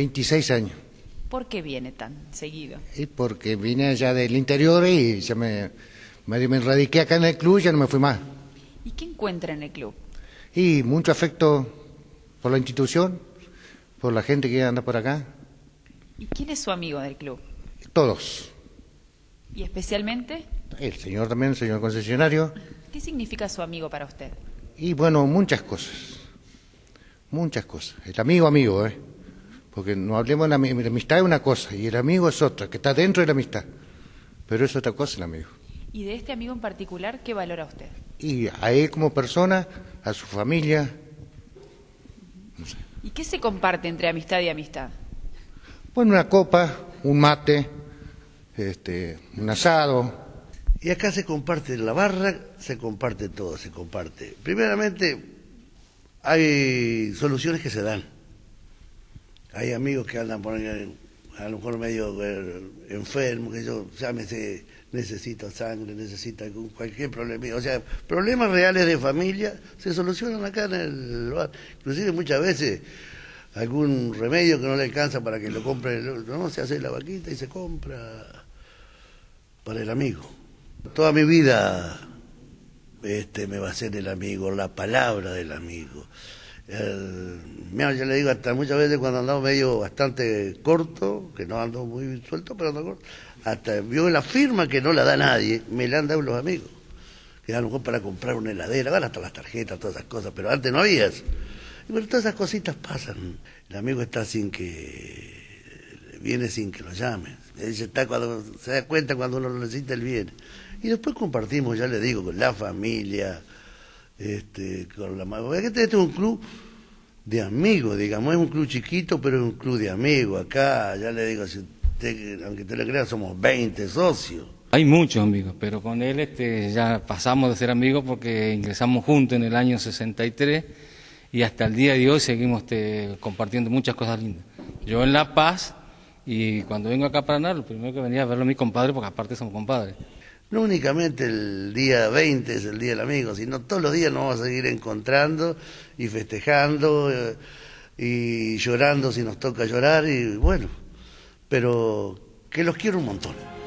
26 años. ¿Por qué viene tan seguido? Y porque vine allá del interior y ya me, me, me acá en el club y ya no me fui más. ¿Y qué encuentra en el club? Y mucho afecto por la institución, por la gente que anda por acá. ¿Y quién es su amigo del club? Todos. ¿Y especialmente? El señor también, el señor concesionario. ¿Qué significa su amigo para usted? Y bueno, muchas cosas. Muchas cosas. El amigo, amigo, ¿eh? Porque no hablemos de la, la, amistad es una cosa y el amigo es otra, que está dentro de la amistad. Pero es otra cosa el amigo. ¿Y de este amigo en particular qué valora usted? Y a él como persona, a su familia. ¿Y qué se comparte entre amistad y amistad? Bueno, una copa, un mate, este, un asado. Y acá se comparte la barra, se comparte todo, se comparte. Primeramente, hay soluciones que se dan hay amigos que andan por ahí, a lo mejor medio eh, enfermos, que yo, llámese, necesita sangre, necesita cualquier problema. O sea, problemas reales de familia se solucionan acá en el bar. Inclusive muchas veces algún remedio que no le alcanza para que lo compre, no, se hace la vaquita y se compra para el amigo. Toda mi vida este me va a ser el amigo, la palabra del amigo. El, yo le digo hasta muchas veces cuando andaba medio bastante corto, que no ando muy suelto, pero ando corto, hasta vio la firma que no la da nadie, me la han dado los amigos, que a lo mejor para comprar una heladera, van hasta las tarjetas, todas esas cosas, pero antes no había eso. Y bueno, todas esas cositas pasan. El amigo está sin que viene sin que lo llamen. Él está cuando se da cuenta cuando uno lo necesita, él viene. Y después compartimos, ya le digo, con la familia, este, con la Este es un club de amigos, digamos, es un club chiquito, pero es un club de amigos. Acá, ya le digo, aunque te lo crea, somos 20 socios. Hay muchos amigos, pero con él este, ya pasamos de ser amigos porque ingresamos juntos en el año 63 y hasta el día de hoy seguimos este, compartiendo muchas cosas lindas. Yo en La Paz y cuando vengo acá para Paraná, lo primero que venía a verlo a mi compadre, porque aparte somos compadres. No únicamente el día 20 es el Día del Amigo, sino todos los días nos vamos a seguir encontrando y festejando eh, y llorando si nos toca llorar y bueno, pero que los quiero un montón.